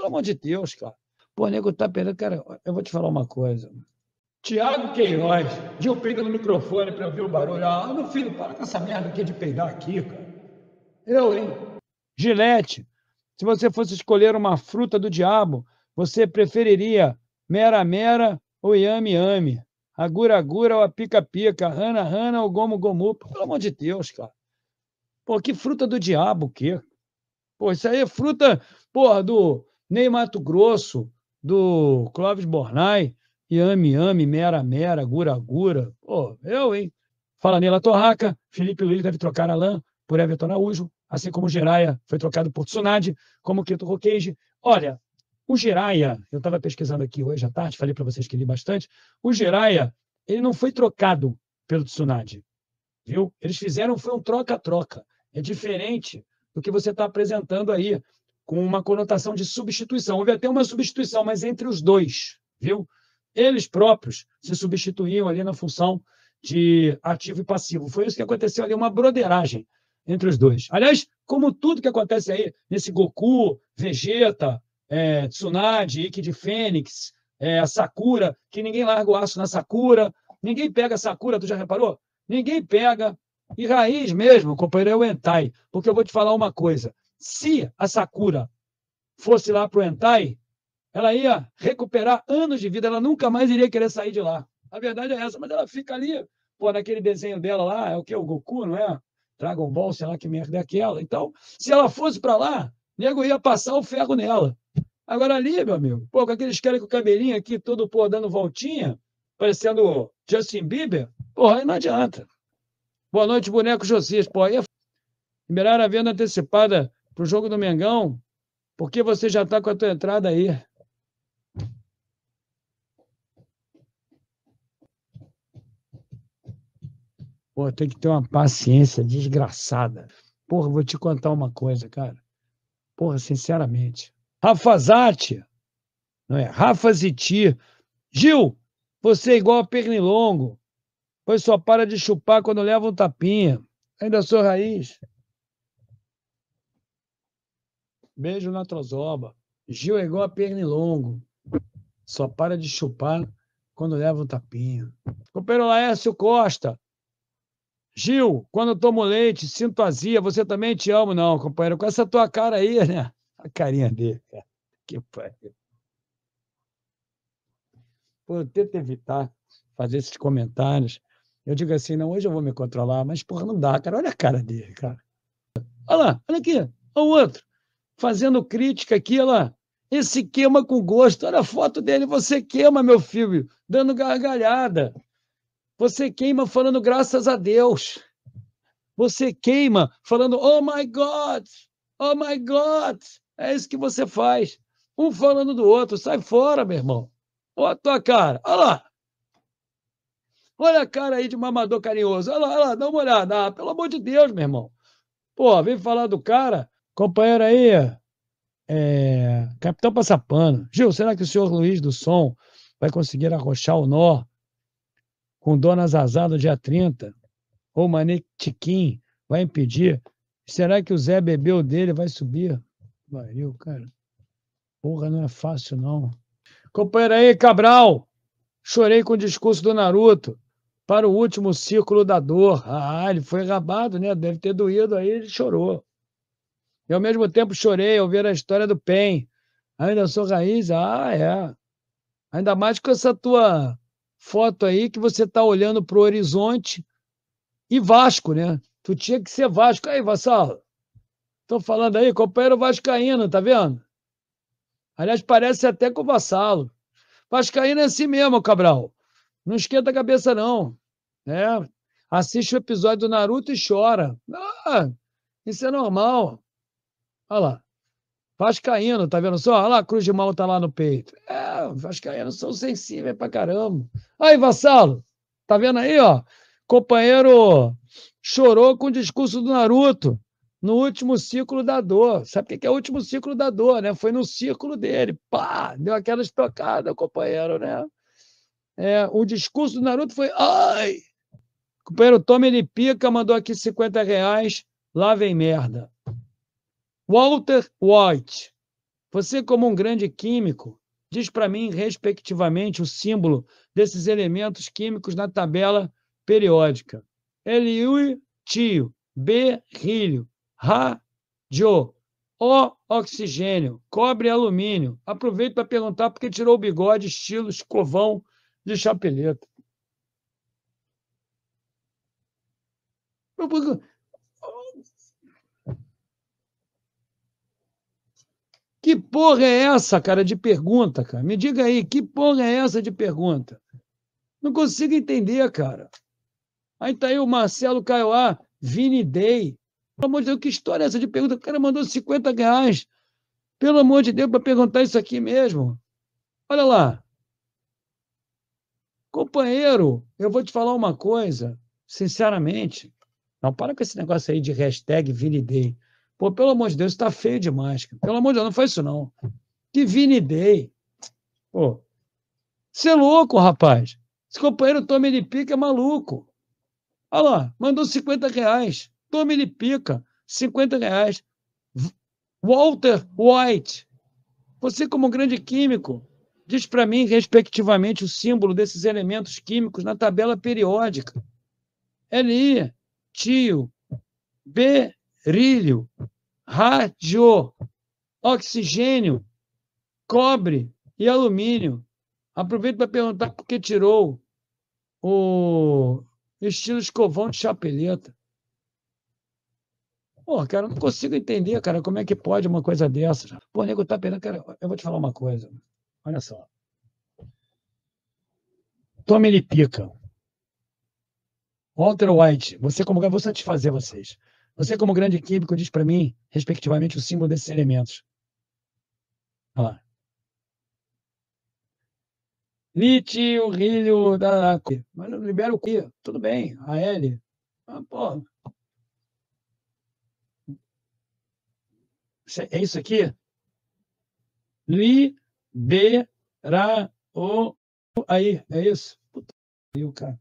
Pelo amor de Deus, cara. Pô, nego tá perdendo. Cara, eu vou te falar uma coisa. Tiago Queiroz, deu peido no microfone para ouvir o barulho. Ah, meu filho, para com essa merda aqui de peidar aqui, cara. Eu, hein? Gilete, se você fosse escolher uma fruta do diabo, você preferiria mera mera ou yami yami? gura gura ou a pica pica? Rana rana ou gomo gomu? Pelo amor de Deus, cara. Pô, que fruta do diabo o quê? Pô, isso aí é fruta, porra, do, Ney Mato Grosso, do Clóvis Bornai, Yami Yami, Mera Mera, Gura Gura. Pô, eu, hein? Fala Nela Torraca, Felipe Luiz deve trocar Alain por Everton Araújo, assim como o Geraia foi trocado por Tsunade, como o Quito Roqueige. Olha, o Geraia, eu estava pesquisando aqui hoje à tarde, falei para vocês que li bastante, o Geraia, ele não foi trocado pelo Tsunade, viu? Eles fizeram, foi um troca-troca. É diferente do que você está apresentando aí com uma conotação de substituição. Houve até uma substituição, mas entre os dois, viu? Eles próprios se substituíam ali na função de ativo e passivo. Foi isso que aconteceu ali, uma broderagem entre os dois. Aliás, como tudo que acontece aí, nesse Goku, Vegeta, é, Tsunade, Ikki de Fênix, é, Sakura, que ninguém larga o aço na Sakura, ninguém pega a Sakura, tu já reparou? Ninguém pega. E raiz mesmo, companheiro, é o Entai. Porque eu vou te falar uma coisa se a Sakura fosse lá pro Entai, ela ia recuperar anos de vida, ela nunca mais iria querer sair de lá. A verdade é essa, mas ela fica ali, pô, naquele desenho dela lá, é o que? O Goku, não é? Dragon Ball, sei lá que merda é aquela. Então, se ela fosse para lá, o nego ia passar o ferro nela. Agora ali, meu amigo, pô, com aqueles caras com o cabelinho aqui todo, pô, dando voltinha, parecendo Justin Bieber, pô, aí não adianta. Boa noite, boneco Josias. Pô, aí é... Liberar a venda antecipada para o jogo do Mengão, porque você já está com a tua entrada aí. Pô, tem que ter uma paciência desgraçada. Porra, vou te contar uma coisa, cara. Porra, sinceramente. Rafa Zatti, não é? Rafa Ziti. Gil, você é igual a pernilongo, pois só para de chupar quando leva um tapinha. Ainda sou raiz. Beijo na trozoba. Gil é igual a pernilongo. Só para de chupar quando leva um tapinha. Companheiro Laércio Costa. Gil, quando tomo leite, sinto azia, você também te amo, não, companheiro. Com essa tua cara aí, né? A carinha dele, cara. Que pariu. Pô, eu tento evitar fazer esses comentários. Eu digo assim, não, hoje eu vou me controlar, mas, porra, não dá, cara. Olha a cara dele, cara. Olha lá, olha aqui, olha o outro fazendo crítica aqui, olha Esse queima com gosto. Olha a foto dele, você queima, meu filho, dando gargalhada. Você queima falando graças a Deus. Você queima falando oh my God, oh my God. É isso que você faz. Um falando do outro. Sai fora, meu irmão. Olha a tua cara. Olha lá. Olha a cara aí de mamador carinhoso. Olha lá, olha lá, dá uma olhada. Ah, pelo amor de Deus, meu irmão. Pô, vem falar do cara Companheiro aí, é, capitão Passapano. Gil, será que o senhor Luiz do Som vai conseguir arrochar o nó com Dona Zazá dia 30? Ou Manetiquim vai impedir? Será que o Zé bebeu dele vai subir? Valeu, cara. Porra, não é fácil, não. Companheiro aí, Cabral. Chorei com o discurso do Naruto para o último círculo da dor. Ah, ele foi rabado, né? Deve ter doído, aí ele chorou. E ao mesmo tempo chorei ao ver a história do PEN. Ainda sou raiz? Ah, é. Ainda mais com essa tua foto aí que você está olhando para o horizonte e Vasco, né? Tu tinha que ser Vasco. Aí, Vassalo. Estou falando aí, companheiro Vascaíno, tá vendo? Aliás, parece até com o Vassalo. Vascaíno é assim mesmo, Cabral. Não esquenta a cabeça, não. É, assiste o episódio do Naruto e chora. Ah, isso é normal. Olha lá. Vascaíno, tá vendo só? Olha lá, Cruz de Malta tá lá no peito. É, Vascaíno são sensíveis pra caramba. Aí, Vassalo, tá vendo aí, ó? Companheiro chorou com o discurso do Naruto no último ciclo da dor. Sabe o que é o último ciclo da dor, né? Foi no ciclo dele. Pá! Deu aquela estocada, companheiro, né? É, o discurso do Naruto foi. Ai! companheiro tome ele pica, mandou aqui 50 reais. Lá vem merda. Walter White, você, como um grande químico, diz para mim, respectivamente, o símbolo desses elementos químicos na tabela periódica. Liu, tio, berrilho, rádio, O, oxigênio, cobre e alumínio. Aproveito para perguntar porque tirou o bigode, estilo escovão de chapeleta. Que porra é essa, cara, de pergunta, cara? Me diga aí, que porra é essa de pergunta? Não consigo entender, cara. Aí tá aí o Marcelo Caioá, Vini Day. Pelo amor de Deus, que história é essa de pergunta? O cara mandou 50 reais. Pelo amor de Deus, para perguntar isso aqui mesmo. Olha lá. Companheiro, eu vou te falar uma coisa, sinceramente. Não para com esse negócio aí de hashtag Vini Day. Pô, pelo amor de Deus, está feio demais. Cara. Pelo amor de Deus, não faz isso não. Que Vini Day. Pô, você é louco, rapaz. Esse companheiro Tommy de Pica é maluco. Olha lá, mandou 50 reais. Tommy de Pica, 50 reais. Walter White, você como grande químico, diz para mim, respectivamente, o símbolo desses elementos químicos na tabela periódica. Li, tio, B, rílio, rádio, oxigênio, cobre e alumínio. Aproveito para perguntar por que tirou o estilo escovão de chapeleta. Pô, cara, não consigo entender, cara, como é que pode uma coisa dessa? Pô, nego, tá perdendo, cara, eu vou te falar uma coisa. Olha só. Toma ele pica. Walter White, você como eu vou satisfazer vocês. Você, como grande químico, diz para mim, respectivamente, o símbolo desses elementos. Olha lá. Lítio, rílio, da... mas não libera o quê? Tudo bem, a L. Ah, porra. É, é isso aqui? Libera o. Aí, é isso? Puta, cara.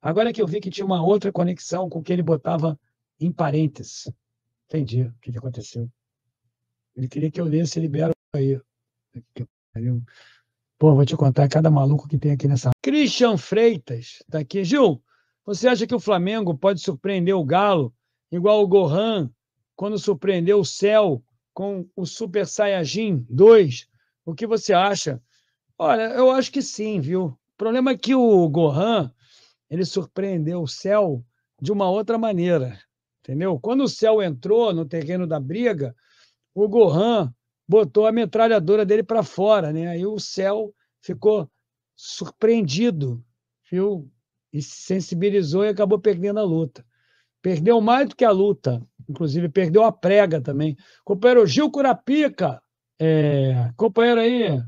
Agora que eu vi que tinha uma outra conexão com o que ele botava em parênteses. Entendi o que, aconteceu. Ele queria que eu lesse Libera aí. Pô, vou te contar cada maluco que tem aqui nessa. Christian Freitas, tá aqui. Gil, você acha que o Flamengo pode surpreender o Galo, igual o Gohan, quando surpreendeu o Céu com o Super Saiyajin 2? O que você acha? Olha, eu acho que sim, viu? O problema é que o Gohan, ele surpreendeu o Céu de uma outra maneira entendeu? Quando o céu entrou no terreno da briga, o Gohan botou a metralhadora dele para fora, né? Aí o céu ficou surpreendido, viu? E se sensibilizou e acabou perdendo a luta. Perdeu mais do que a luta, inclusive perdeu a prega também. Companheiro Gil Curapica, é, companheiro aí,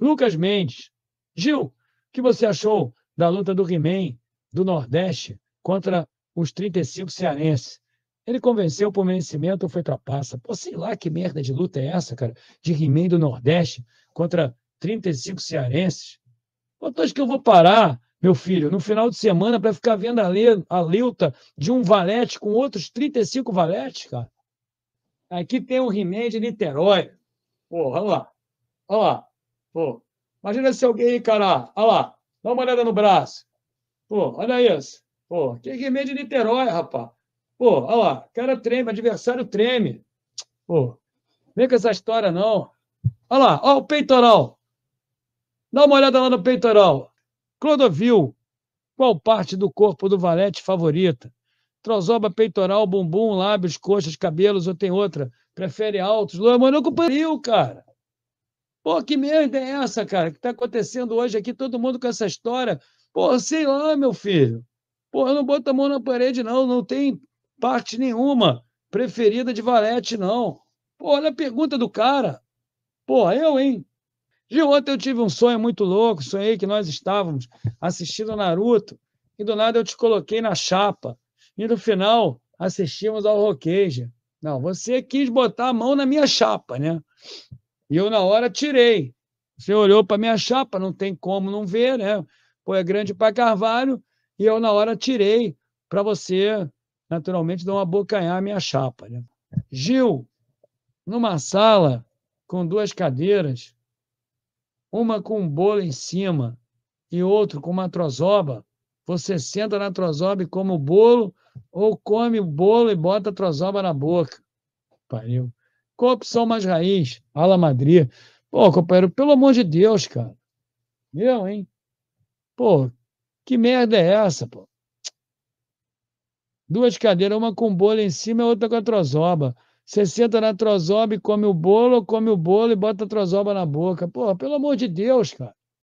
Lucas Mendes. Gil, o que você achou da luta do He-Man do Nordeste contra os 35 cearenses? Ele convenceu por merecimento ou foi trapaça. Pô, sei lá que merda de luta é essa, cara, de he do Nordeste contra 35 cearenses. Pô, tu acha que eu vou parar, meu filho, no final de semana para ficar vendo a, le a luta de um valete com outros 35 valetes, cara? Aqui tem o he de Niterói. Pô, olha lá. Olha lá. Pô, imagina se alguém, cara, olha lá, dá uma olhada no braço. Pô, olha isso. Pô, que he de Niterói, rapaz. Pô, olha lá, cara treme, adversário treme. Pô, vem com essa história não. Olha lá, olha o peitoral. Dá uma olhada lá no peitoral. Clodovil, qual parte do corpo do valete favorita? Trozoba peitoral, bumbum, lábios, coxas, cabelos ou tem outra? Prefere altos? Lua, mano, eu pariu, cara. Pô, que merda é essa, cara? Que tá acontecendo hoje aqui, todo mundo com essa história. Pô, sei lá, meu filho. Pô, eu não boto a mão na parede, não. Não tem parte nenhuma preferida de Valete, não. Pô, olha a pergunta do cara. Pô, eu, hein? De ontem eu tive um sonho muito louco, sonhei que nós estávamos assistindo Naruto, e do nada eu te coloquei na chapa. E no final assistimos ao Roqueja. Não, você quis botar a mão na minha chapa, né? E eu, na hora, tirei. Você olhou para minha chapa, não tem como não ver, né? Pô, é grande para Carvalho, e eu, na hora, tirei para você naturalmente dão abocanhar a minha chapa. Né? Gil, numa sala com duas cadeiras, uma com um bolo em cima e outro com uma trozoba, você senta na trozoba e come o bolo, ou come o bolo e bota a trozoba na boca. Pariu. Qual a opção mais raiz? Ala Madrid. Pô, companheiro, pelo amor de Deus, cara. Meu, hein? Pô, que merda é essa, pô? duas cadeiras, uma com bolo em cima e outra com a trozoba. Você senta na trozoba e come o bolo, come o bolo e bota a trozoba na boca. Pô, pelo amor de Deus, cara.